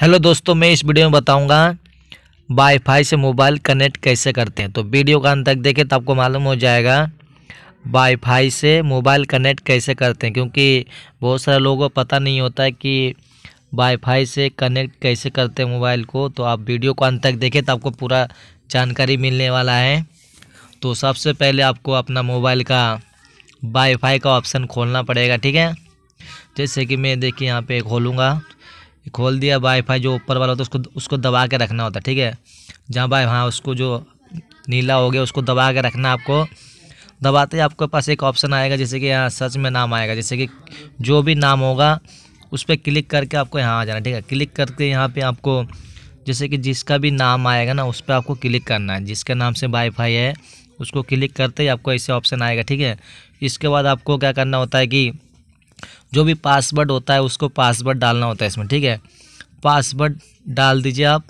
hello दोस्तों मैं इस वीडियो में बताऊंगा वाईफाई से मोबाइल कनेक्ट कैसे करते हैं तो वीडियो का अंत तक देखें तो आपको मालूम हो जाएगा वाईफाई से मोबाइल कनेक्ट कैसे करते हैं क्योंकि बहुत सारे लोगों को पता नहीं होता है कि वाईफाई से कनेक्ट कैसे करते हैं मोबाइल को तो आप वीडियो को अंत तक देखें तो आपको पूरा जानकारी मिलने वाला है तो सबसे पहले आपको अपना मोबाइल का वाईफाई का ऑप्शन खोलना पड़ेगा ठीक है जैसे कि मैं देखिए यहाँ पर खोलूँगा खोल दिया वाईफाई जो ऊपर वाला होता है उसको उसको दबा के रखना होता है ठीक है जहाँ भाई हाँ उसको जो नीला हो गया उसको दबा के रखना आपको दबाते ही आपके पास एक ऑप्शन आएगा जैसे कि यहाँ सर्च में नाम आएगा जैसे कि जो भी नाम होगा उस पर क्लिक करके आपको यहाँ आ जाना ठीक है क्लिक करके यहाँ पे आपको जैसे कि जिसका भी नाम आएगा ना उस पर आपको क्लिक करना है जिसके नाम से वाईफाई है उसको क्लिक करते ही आपको ऐसे ऑप्शन आएगा ठीक है इसके बाद आपको क्या करना होता है कि जो भी पासवर्ड होता है उसको पासवर्ड डालना होता है इसमें ठीक है पासवर्ड डाल दीजिए आप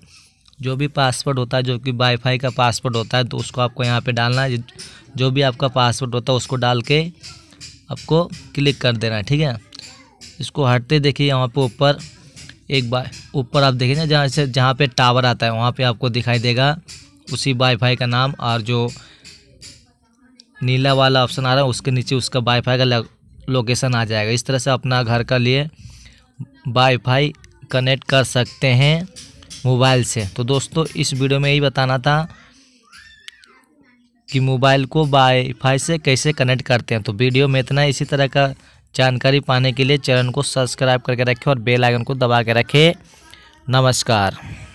जो भी पासवर्ड होता है जो कि वाईफाई का पासवर्ड होता है तो उसको आपको यहाँ पे डालना है जो भी आपका पासवर्ड होता है उसको डाल के आपको क्लिक कर देना है ठीक है इसको हटते देखिए यहाँ पे ऊपर एक बार ऊपर आप देखिए ना जहाँ से जहाँ पे टावर आता है वहाँ पे आपको दिखाई देगा उसी वाईफाई का नाम और जो नीला वाला ऑप्शन आ रहा है उसके नीचे उसका वाईफाई का लोकेशन आ जाएगा इस तरह से अपना घर का लिए वाईफाई कनेक्ट कर सकते हैं मोबाइल से तो दोस्तों इस वीडियो में यही बताना था कि मोबाइल को वाईफाई से कैसे कनेक्ट करते हैं तो वीडियो में इतना इसी तरह का जानकारी पाने के लिए चैनल को सब्सक्राइब करके रखें और बेल आइकन को दबा के रखें नमस्कार